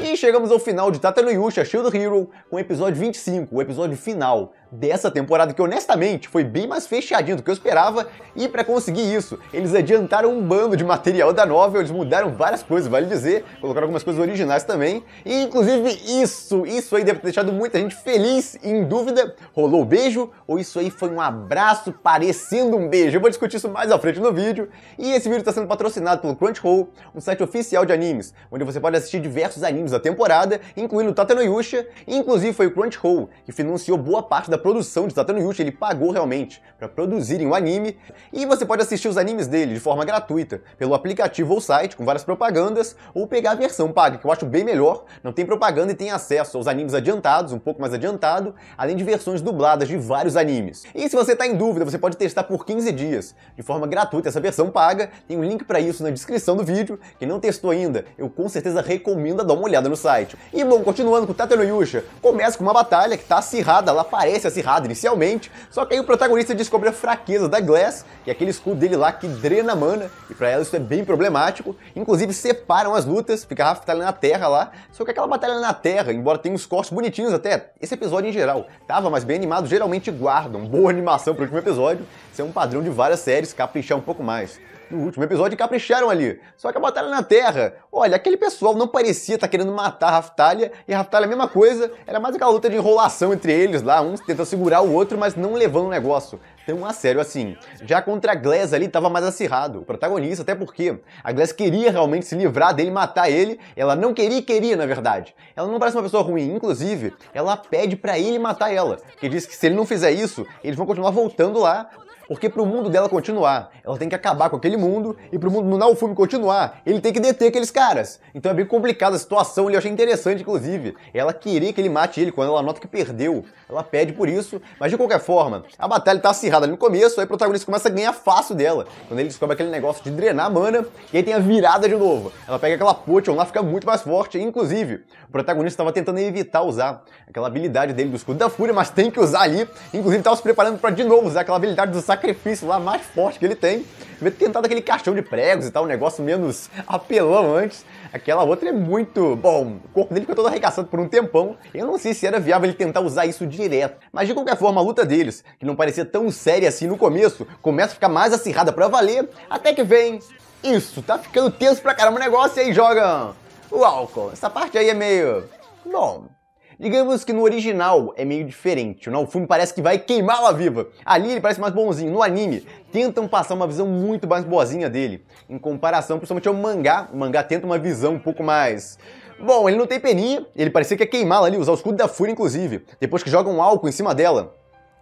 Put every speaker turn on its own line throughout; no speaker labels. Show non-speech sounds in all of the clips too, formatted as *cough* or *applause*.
E chegamos ao final de Tata no Yusha Shield Hero com o episódio 25, o episódio final dessa temporada, que honestamente foi bem mais fechadinho do que eu esperava, e para conseguir isso, eles adiantaram um bando de material da novel, eles mudaram várias coisas, vale dizer, colocaram algumas coisas originais também, e inclusive isso, isso aí deve ter deixado muita gente feliz e em dúvida, rolou um beijo ou isso aí foi um abraço parecendo um beijo? Eu vou discutir isso mais à frente no vídeo, e esse vídeo está sendo patrocinado pelo Crunchyroll, um site oficial de animes, onde você pode assistir diversos animes da temporada, incluindo e inclusive foi o Crunchyroll que financiou boa parte da da produção de Satoru Yuji, ele pagou realmente para produzirem o anime, e você pode assistir os animes dele de forma gratuita, pelo aplicativo ou site, com várias propagandas, ou pegar a versão paga, que eu acho bem melhor, não tem propaganda e tem acesso aos animes adiantados, um pouco mais adiantado, além de versões dubladas de vários animes. E se você está em dúvida, você pode testar por 15 dias, de forma gratuita essa versão paga, tem um link para isso na descrição do vídeo, quem não testou ainda, eu com certeza recomendo dar uma olhada no site. E bom, continuando com Tateno Yusha, começa com uma batalha que está acirrada, ela parece acirrada inicialmente, só que aí o protagonista descobre a fraqueza da Glass, que é aquele escudo dele lá que drena mana, e para ela isso é bem problemático. Inclusive separam as lutas, fica a batalha na terra lá, só que aquela batalha na terra, embora tenha uns cortes bonitinhos até, esse episódio em geral tava mais bem animado, geralmente guardam boa animação pro último episódio, isso é um padrão de várias séries, caprichar um pouco mais no último episódio capricharam ali. Só que a batalha na Terra, olha, aquele pessoal não parecia estar tá querendo matar a Raftalia, e a Raftalia é a mesma coisa, era mais aquela luta de enrolação entre eles lá, um tenta segurar o outro, mas não levando o negócio tão a sério assim. Já contra a Glass ali estava mais acirrado, o protagonista, até porque a Glass queria realmente se livrar dele, matar ele, ela não queria e queria, na verdade. Ela não parece uma pessoa ruim, inclusive, ela pede para ele matar ela, que diz que se ele não fizer isso, eles vão continuar voltando lá porque para o mundo dela continuar, ela tem que acabar com aquele mundo, e para o mundo do Naofumi continuar, ele tem que deter aqueles caras. Então é bem complicada a situação, e eu achei interessante, inclusive, ela querer que ele mate ele quando ela nota que perdeu. Ela pede por isso, mas de qualquer forma, a batalha tá acirrada ali no começo, aí o protagonista começa a ganhar fácil dela, quando ele descobre aquele negócio de drenar a mana, e aí tem a virada de novo. Ela pega aquela potion lá, fica muito mais forte, inclusive, o protagonista estava tentando evitar usar aquela habilidade dele do escudo da fúria, mas tem que usar ali, inclusive tava se preparando para de novo usar aquela habilidade do saco sacrifício lá mais forte que ele tem. Devia ter tentado aquele caixão de pregos e tal, um negócio menos apelão antes. Aquela outra é muito. Bom, o corpo dele ficou todo arregaçado por um tempão. Eu não sei se era viável ele tentar usar isso direto. Mas de qualquer forma, a luta deles, que não parecia tão séria assim no começo, começa a ficar mais acirrada pra valer. Até que vem. Isso, tá ficando tenso pra caramba o negócio e aí jogam. O álcool. Essa parte aí é meio. Bom, Digamos que no original é meio diferente, o filme parece que vai queimá-la viva. Ali ele parece mais bonzinho, no anime tentam passar uma visão muito mais boazinha dele, em comparação principalmente ao mangá, o mangá tenta uma visão um pouco mais... Bom, ele não tem peninha, ele parecia que ia queimá-la ali, usar o escudo da fúria inclusive, depois que jogam um álcool em cima dela.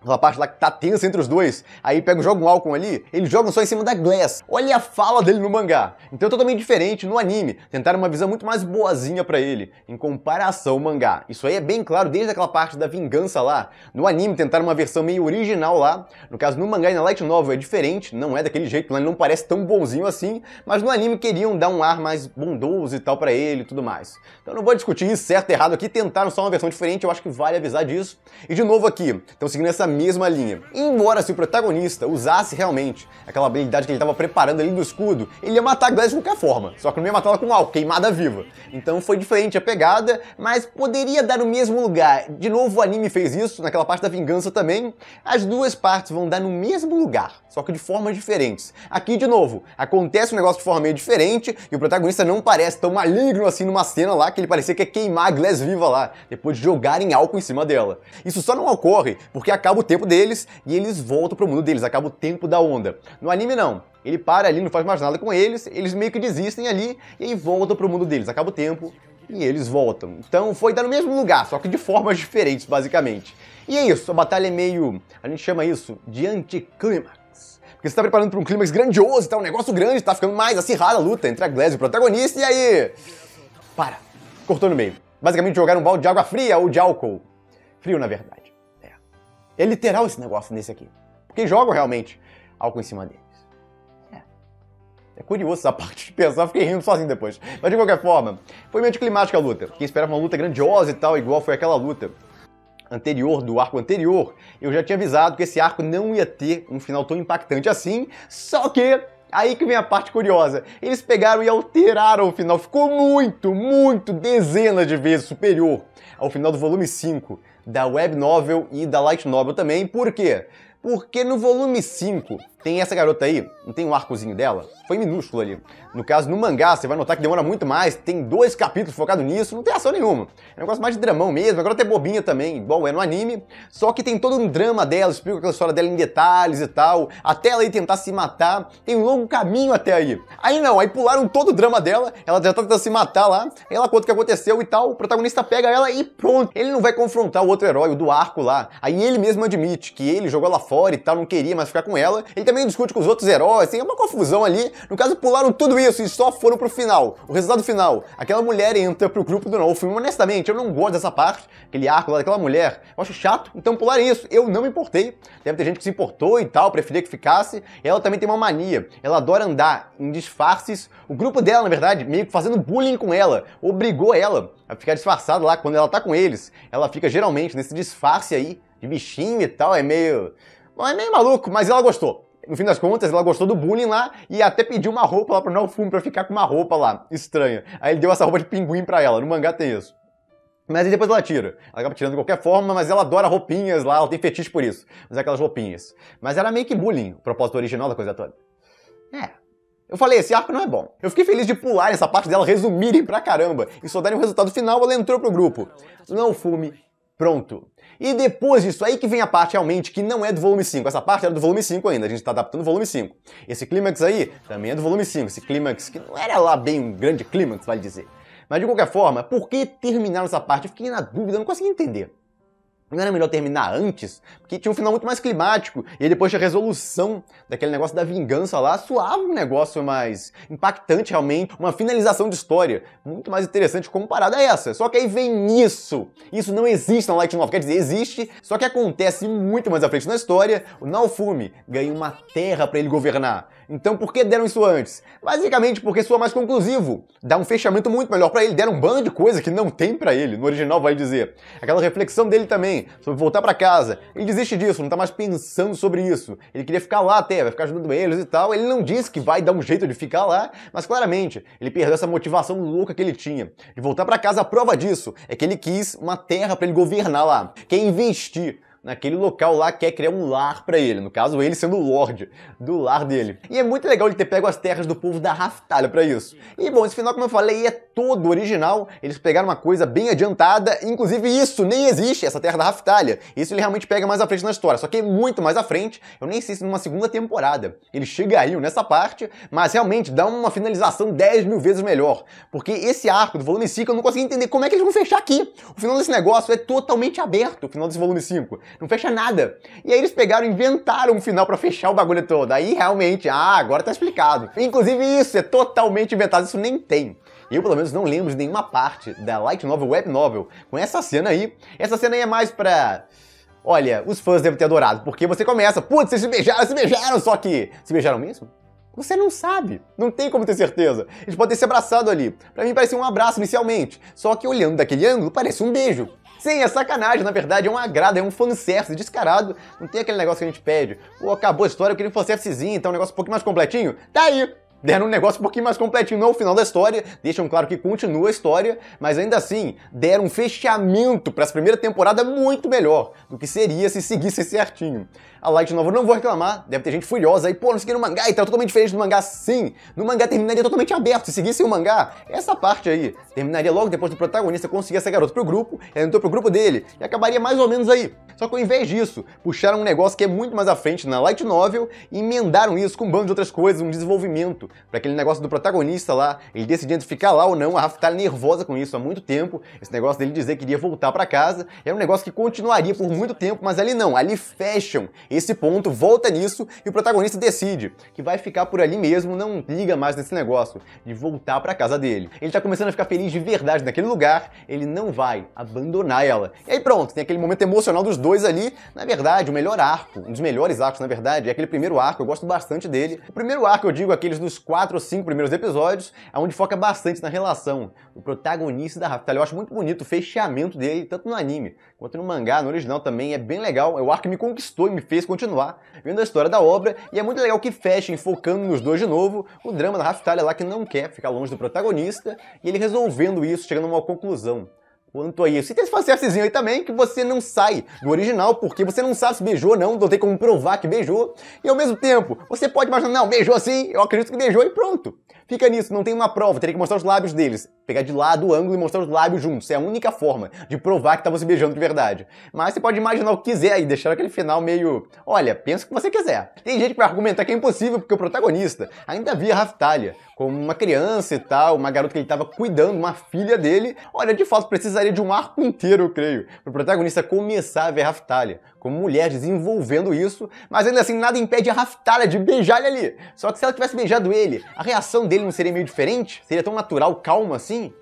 Aquela parte lá que tá tensa entre os dois. Aí pega joga um álcool ali, eles jogam só em cima da Glass. Olha a fala dele no mangá. Então é totalmente diferente no anime. Tentaram uma visão muito mais boazinha para ele, em comparação ao mangá. Isso aí é bem claro desde aquela parte da vingança lá. No anime tentaram uma versão meio original lá. No caso, no mangá e na Light Novel é diferente, não é daquele jeito, ele não parece tão bonzinho assim. Mas no anime queriam dar um ar mais bondoso e tal para ele e tudo mais. Então não vou discutir certo e errado aqui, tentaram só uma versão diferente, eu acho que vale avisar disso. E de novo aqui, então seguindo essa mesma linha. embora se o protagonista usasse realmente aquela habilidade que ele estava preparando ali do escudo, ele ia matar a Gladys de qualquer forma, só que não ia matar ela com algo, queimada viva. Então foi diferente a pegada, mas poderia dar no mesmo lugar. De novo o anime fez isso, naquela parte da vingança também. As duas partes vão dar no mesmo lugar, só que de formas diferentes. Aqui, de novo, acontece um negócio de forma meio diferente e o protagonista não parece tão maligno assim numa cena lá que ele parecia que ia queimar a Glass viva lá, depois de jogarem álcool em cima dela. Isso só não ocorre porque acaba acaba o tempo deles e eles voltam pro mundo deles, acaba o tempo da onda. No anime não. Ele para ali, não faz mais nada com eles, eles meio que desistem ali e aí voltam pro mundo deles, acaba o tempo e eles voltam. Então foi dar tá no mesmo lugar, só que de formas diferentes, basicamente. E é isso, a batalha é meio. A gente chama isso de anticlímax. Porque você tá preparando para um clímax grandioso, tá um negócio grande, tá ficando mais acirrada a luta entre a Glass e o protagonista, e aí. Para! Cortou no meio. Basicamente jogaram um balde de água fria ou de álcool. Frio, na verdade. É literal esse negócio nesse aqui. Porque jogam realmente álcool em cima deles. É. É curioso essa *laughs* parte de pensar, fiquei rindo sozinho depois. Mas de qualquer forma, foi meio climática a luta. Quem esperava uma luta grandiosa e tal, igual foi aquela luta anterior, do arco anterior, eu já tinha avisado que esse arco não ia ter um final tão impactante assim, só que Aí que vem a parte curiosa. Eles pegaram e alteraram o final. Ficou muito, muito, dezenas de vezes superior ao final do volume 5 da Web Novel e da Light Novel também. Por quê? Porque no volume 5 tem essa garota aí, não tem um arcozinho dela? Foi minúsculo ali. No caso, no mangá, você vai notar que demora muito mais, tem dois capítulos focados nisso, não tem ação nenhuma. É um negócio mais de dramão mesmo, agora tem bobinha também, igual é no anime, só que tem todo um drama dela, explica aquela história dela em detalhes e tal, até ela ir tentar se matar, tem um longo caminho até aí. Aí não, aí pularam todo o drama dela, ela já tá tentando se matar lá, ela conta o que aconteceu e tal, o protagonista pega ela e pronto. Ele não vai confrontar o outro herói, o do arco lá. Aí ele mesmo admite que ele jogou ela fora e tal, não queria mais ficar com ela, ele tá também discute com os outros heróis, tem uma confusão ali. No caso, pularam tudo isso e só foram pro final. O resultado final, aquela mulher entra pro grupo do novo filme. Honestamente, eu não gosto dessa parte, aquele arco lá daquela mulher. Eu acho chato, então pularam isso. Eu não me importei. Deve ter gente que se importou e tal, preferia que ficasse. E ela também tem uma mania. Ela adora andar em disfarces. O grupo dela, na verdade, meio que fazendo bullying com ela, obrigou ela a ficar disfarçada lá quando ela tá com eles. Ela fica geralmente nesse disfarce aí de bichinho e tal, é meio. não é meio maluco, mas ela gostou no fim das contas, ela gostou do bullying lá e até pediu uma roupa lá pro Naofumi pra ficar com uma roupa lá, estranha. Aí ele deu essa roupa de pinguim pra ela, no mangá tem isso. Mas aí depois ela tira. Ela acaba tirando de qualquer forma, mas ela adora roupinhas lá, ela tem fetiche por isso. Mas é aquelas roupinhas. Mas era meio que bullying, o propósito original da coisa toda. É. Eu falei, esse arco não é bom. Eu fiquei feliz de pular essa parte dela, resumirem pra caramba e só darem o resultado final, ela entrou pro grupo. Não fume, Pronto. E depois disso aí que vem a parte realmente que não é do volume 5. Essa parte era do volume 5 ainda, a gente está adaptando o volume 5. Esse clímax aí também é do volume 5. Esse clímax que não era lá bem um grande clímax, vale dizer. Mas de qualquer forma, por que terminar essa parte? Eu fiquei na dúvida, não consegui entender. Não era melhor terminar antes? Porque tinha um final muito mais climático. E depois tinha a resolução daquele negócio da vingança lá. suava um negócio mais impactante, realmente. Uma finalização de história. Muito mais interessante comparada a é essa. Só que aí vem isso. Isso não existe na Light Novel. Quer dizer, existe. Só que acontece muito mais à frente na história. O Naofumi ganha uma terra para ele governar. Então por que deram isso antes? Basicamente porque soa mais conclusivo, dá um fechamento muito melhor para ele, deram um bando de coisa que não tem para ele, no original vai dizer. Aquela reflexão dele também, sobre voltar para casa. Ele desiste disso, não tá mais pensando sobre isso. Ele queria ficar lá até, vai ficar ajudando eles e tal. Ele não disse que vai dar um jeito de ficar lá, mas claramente, ele perdeu essa motivação louca que ele tinha. De voltar para casa, a prova disso é que ele quis uma terra para ele governar lá, que é investir naquele local lá, quer é criar um lar para ele, no caso ele sendo o do lar dele. E é muito legal ele ter pego as terras do povo da Raftalha para isso. E bom, esse final, como eu falei, é todo original, eles pegaram uma coisa bem adiantada, inclusive isso nem existe, essa terra da Raftalha. Isso ele realmente pega mais à frente na história, só que é muito mais à frente, eu nem sei se numa segunda temporada eles chegariam nessa parte, mas realmente dá uma finalização 10 mil vezes melhor, porque esse arco do volume 5 eu não consegui entender como é que eles vão fechar aqui. O final desse negócio é totalmente aberto, o final desse volume 5 não fecha nada. E aí eles pegaram, inventaram um final para fechar o bagulho todo. Aí realmente, ah, agora tá explicado. Inclusive isso é totalmente inventado, isso nem tem. Eu, pelo menos, não lembro de nenhuma parte da Light Novel Web Novel com essa cena aí. Essa cena aí é mais pra... Olha, os fãs devem ter adorado, porque você começa, putz, vocês se beijaram, se beijaram, só que... Se beijaram mesmo? Você não sabe, não tem como ter certeza. Eles podem ter se abraçado ali. Para mim parecia um abraço inicialmente, só que olhando daquele ângulo parece um beijo. Sim, é sacanagem, na verdade é um agrado, é um fanservice descarado, não tem aquele negócio que a gente pede. Pô, acabou a história, eu queria um fanservicezinho, então um negócio um pouquinho mais completinho. Tá aí, deram um negócio um pouquinho mais completinho, não é o final da história, deixam claro que continua a história, mas ainda assim deram um fechamento para essa primeira temporada muito melhor do que seria se seguisse certinho. A Light Novel não vou reclamar, deve ter gente furiosa aí, pô, não segui no mangá e então, tá totalmente diferente do mangá, sim. No mangá terminaria totalmente aberto, se seguisse o mangá, essa parte aí terminaria logo depois do protagonista conseguir essa garota pro grupo, ela entrou pro grupo dele e acabaria mais ou menos aí. Só que ao invés disso, puxaram um negócio que é muito mais à frente na light novel e emendaram isso com um bando de outras coisas, um desenvolvimento, para aquele negócio do protagonista lá, ele decidindo ficar lá ou não, a Rafa tá nervosa com isso há muito tempo, esse negócio dele dizer que iria voltar para casa, era um negócio que continuaria por muito tempo, mas ali não, ali fecham esse ponto, volta nisso e o protagonista decide que vai ficar por ali mesmo, não liga mais nesse negócio de voltar para casa dele. Ele tá começando a ficar feliz de verdade naquele lugar, ele não vai abandonar ela. E aí pronto, tem aquele momento emocional dos dois dois ali, na verdade, o melhor arco, um dos melhores arcos, na verdade, é aquele primeiro arco, eu gosto bastante dele. O primeiro arco, eu digo, aqueles dos quatro ou cinco primeiros episódios, é onde foca bastante na relação do protagonista da Raftalha. Eu acho muito bonito o fechamento dele, tanto no anime quanto no mangá, no original também, é bem legal. É o arco que me conquistou e me fez continuar vendo a história da obra, e é muito legal que fechem focando nos dois de novo, o drama da Raftalha lá que não quer ficar longe do protagonista, e ele resolvendo isso, chegando a uma conclusão quanto a isso. E tem esse facetezinho aí também que você não sai do original, porque você não sabe se beijou ou não, não tem como provar que beijou. E ao mesmo tempo, você pode imaginar, não, beijou sim, eu acredito que beijou e pronto. Fica nisso, não tem uma prova, teria que mostrar os lábios deles. Pegar de lado o ângulo e mostrar os lábios juntos. É a única forma de provar que estavam se beijando de verdade. Mas você pode imaginar o que quiser e deixar aquele final meio. Olha, pensa o que você quiser. Tem gente para argumentar que é impossível porque o protagonista ainda via Raftalha como uma criança e tal, uma garota que ele estava cuidando, uma filha dele. Olha, de fato, precisa precisaria de um arco inteiro, eu creio, para o protagonista começar a ver Raftalia, como mulher desenvolvendo isso, mas ainda assim nada impede a Raftalia de beijar ele ali. Só que se ela tivesse beijado ele, a reação dele não seria meio diferente? Seria tão natural, calma assim?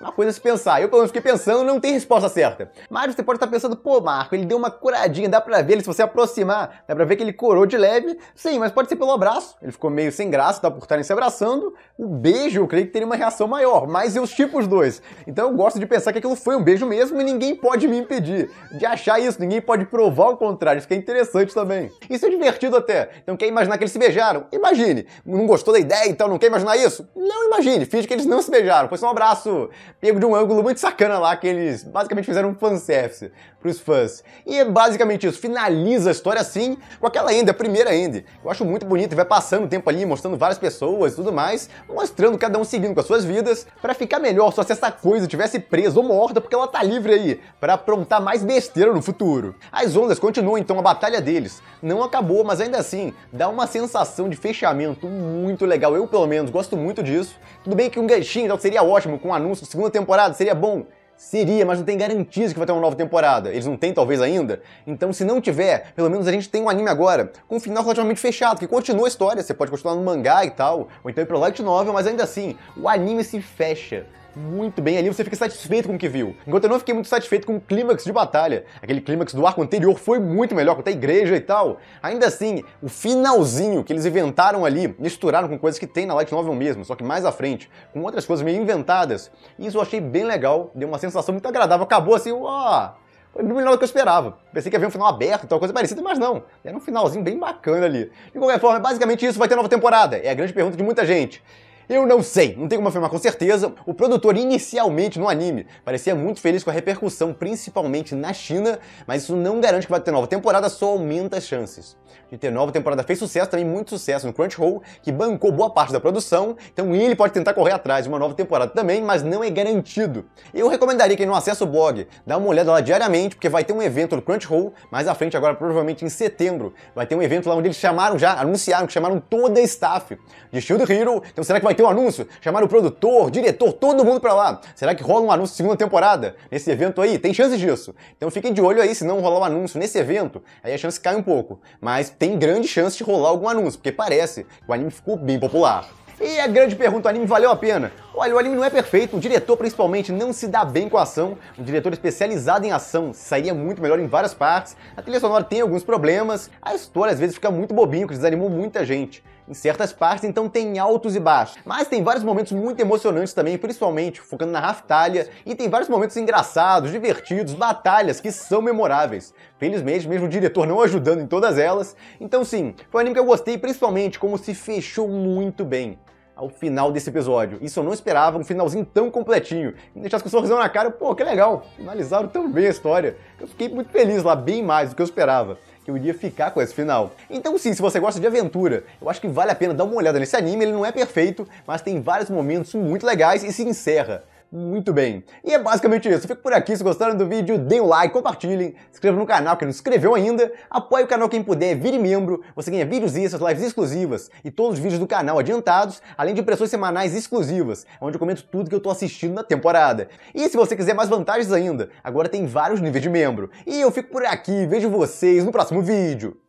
Uma coisa a se pensar. Eu, pelo menos, fiquei pensando, não tem resposta certa. Mas você pode estar pensando, pô, Marco, ele deu uma curadinha, dá pra ver ele se você aproximar. Dá pra ver que ele corou de leve. Sim, mas pode ser pelo abraço. Ele ficou meio sem graça, tá por estarem se abraçando. O beijo, eu creio que teria uma reação maior, mas eu tipo os dois. Então eu gosto de pensar que aquilo foi um beijo mesmo e ninguém pode me impedir de achar isso, ninguém pode provar o contrário. Isso que é interessante também. Isso é divertido até. Então quer imaginar que eles se beijaram? Imagine. Não gostou da ideia, então não quer imaginar isso? Não imagine. Finge que eles não se beijaram. Foi só um abraço pego de um ângulo muito sacana lá, que eles basicamente fizeram um fanservice pros fãs. E é basicamente isso, finaliza a história assim, com aquela end, a primeira end. Eu acho muito bonito, e vai passando o tempo ali, mostrando várias pessoas e tudo mais, mostrando cada um seguindo com as suas vidas, para ficar melhor só se essa coisa tivesse presa ou morta, porque ela tá livre aí, para aprontar mais besteira no futuro. As ondas continuam então a batalha deles. Não acabou, mas ainda assim, dá uma sensação de fechamento muito legal. Eu, pelo menos, gosto muito disso. Tudo bem que um ganchinho então, seria ótimo com anúncios segunda temporada seria bom? Seria, mas não tem garantias que vai ter uma nova temporada. Eles não têm, talvez, ainda. Então, se não tiver, pelo menos a gente tem um anime agora, com um final relativamente fechado, que continua a história. Você pode continuar no mangá e tal, ou então ir pro light novel, mas ainda assim, o anime se fecha muito bem ali, você fica satisfeito com o que viu. Enquanto eu não fiquei muito satisfeito com o clímax de batalha. Aquele clímax do arco anterior foi muito melhor, com a igreja e tal. Ainda assim, o finalzinho que eles inventaram ali, misturaram com coisas que tem na Light Novel mesmo, só que mais à frente, com outras coisas meio inventadas. isso eu achei bem legal, deu uma sensação muito agradável. Acabou assim, uau! foi melhor do que eu esperava. Pensei que havia um final aberto, tal coisa parecida, mas não. Era um finalzinho bem bacana ali. De qualquer forma, basicamente isso vai ter nova temporada. É a grande pergunta de muita gente. Eu não sei, não tem como afirmar com certeza. O produtor inicialmente no anime parecia muito feliz com a repercussão, principalmente na China, mas isso não garante que vai ter nova temporada, só aumenta as chances. De ter nova temporada fez sucesso, também muito sucesso no Crunchyroll, que bancou boa parte da produção, então ele pode tentar correr atrás de uma nova temporada também, mas não é garantido. Eu recomendaria quem não acessa o blog, dá uma olhada lá diariamente, porque vai ter um evento no Crunchyroll, mais à frente agora, provavelmente em setembro, vai ter um evento lá onde eles chamaram já, anunciaram que chamaram toda a staff de Shield Hero, então será que vai vai ter um anúncio. Chamaram o produtor, diretor, todo mundo para lá. Será que rola um anúncio segunda temporada? Nesse evento aí? Tem chances disso. Então fiquem de olho aí, se não rolar um anúncio nesse evento, aí a chance cai um pouco. Mas tem grande chance de rolar algum anúncio, porque parece que o anime ficou bem popular. E a grande pergunta, o anime valeu a pena? Olha, o anime não é perfeito, o diretor principalmente não se dá bem com a ação, um diretor especializado em ação sairia muito melhor em várias partes, a trilha sonora tem alguns problemas, a história às vezes fica muito bobinho, que desanimou muita gente. Em certas partes, então, tem altos e baixos. Mas tem vários momentos muito emocionantes também, principalmente focando na Raftalia, e tem vários momentos engraçados, divertidos, batalhas que são memoráveis. Felizmente, mesmo o diretor não ajudando em todas elas. Então, sim, foi um anime que eu gostei, principalmente como se fechou muito bem ao final desse episódio. Isso eu não esperava, um finalzinho tão completinho. Me deixasse com um sorrisão na cara, pô, que legal, finalizaram tão bem a história. Eu fiquei muito feliz lá, bem mais do que eu esperava que eu iria ficar com esse final. Então sim, se você gosta de aventura, eu acho que vale a pena dar uma olhada nesse anime, ele não é perfeito, mas tem vários momentos muito legais e se encerra muito bem. E é basicamente isso. Eu fico por aqui. Se gostaram do vídeo, deem um like, compartilhem, se inscrevam no canal quem não se inscreveu ainda, apoie o canal quem puder, vire membro. Você ganha vídeos extras, lives exclusivas e todos os vídeos do canal adiantados, além de impressões semanais exclusivas, onde eu comento tudo que eu tô assistindo na temporada. E se você quiser mais vantagens ainda, agora tem vários níveis de membro. E eu fico por aqui. Vejo vocês no próximo vídeo.